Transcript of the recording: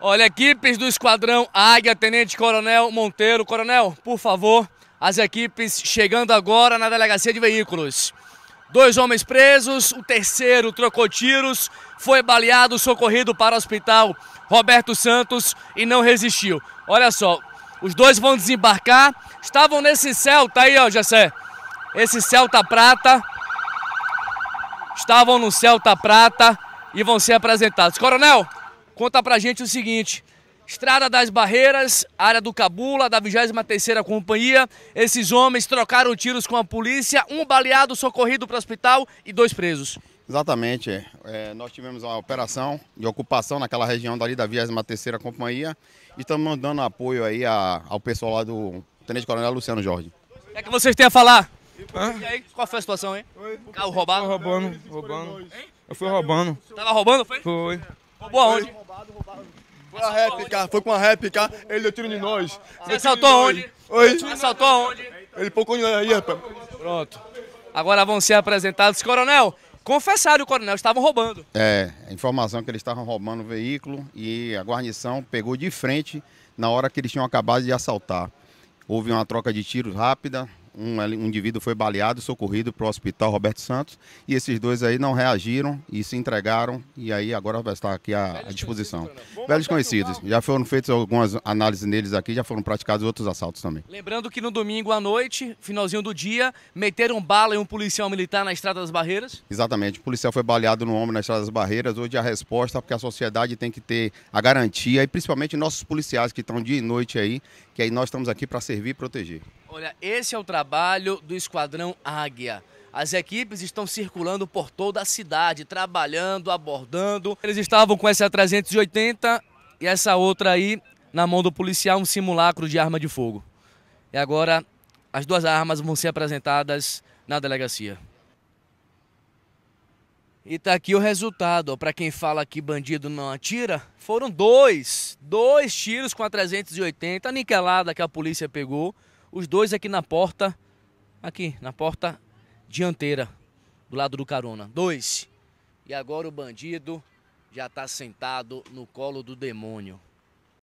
Olha, equipes do Esquadrão Águia, Tenente Coronel Monteiro. Coronel, por favor, as equipes chegando agora na delegacia de veículos. Dois homens presos, o terceiro trocou tiros, foi baleado, socorrido para o hospital Roberto Santos e não resistiu. Olha só, os dois vão desembarcar, estavam nesse Celta aí, ó, Jessé. Esse Celta Prata. Estavam no Celta Prata e vão ser apresentados. Coronel, conta pra gente o seguinte. Estrada das Barreiras, área do Cabula, da 23ª Companhia. Esses homens trocaram tiros com a polícia, um baleado socorrido para o hospital e dois presos. Exatamente. É. é, nós tivemos uma operação de ocupação naquela região dali da 23ª Companhia e estamos mandando apoio aí a, ao pessoal lá do Tenente Coronel Luciano Jorge. O que, é que vocês têm a falar? E aí, qual foi a situação, hein? Carro roubado? Roubando, roubando. Eu fui roubando. Tava roubando, foi? Foi. Roubou aonde? Foi a réplica, foi com a réplica, ele deu tiro em nós. Você assaltou aonde? Oi? Assaltou aonde? Ele pouco aí, rapaz. Pronto. Agora vão ser apresentados. Coronel, confessaram o coronel, estavam roubando. É, a informação é que eles estavam roubando o veículo e a guarnição pegou de frente na hora que eles tinham acabado de assaltar. Houve uma troca de tiros rápida, um, um indivíduo foi baleado, e socorrido para o hospital Roberto Santos, e esses dois aí não reagiram e se entregaram, e aí agora vai estar aqui à, à disposição. Velhos conhecidos, já foram feitas algumas análises neles aqui, já foram praticados outros assaltos também. Lembrando que no domingo à noite, finalzinho do dia, meteram bala em um policial militar na Estrada das Barreiras? Exatamente, o policial foi baleado no ombro na Estrada das Barreiras, hoje a resposta, porque a sociedade tem que ter a garantia, e principalmente nossos policiais que estão de noite aí, que aí nós estamos aqui para servir e proteger. Olha, esse é o trabalho do Esquadrão Águia. As equipes estão circulando por toda a cidade, trabalhando, abordando. Eles estavam com essa 380 e essa outra aí na mão do policial, um simulacro de arma de fogo. E agora as duas armas vão ser apresentadas na delegacia. E tá aqui o resultado, para quem fala que bandido não atira, foram dois, dois tiros com a 380 niquelada que a polícia pegou. Os dois aqui na porta, aqui na porta dianteira, do lado do carona. Dois. E agora o bandido já está sentado no colo do demônio.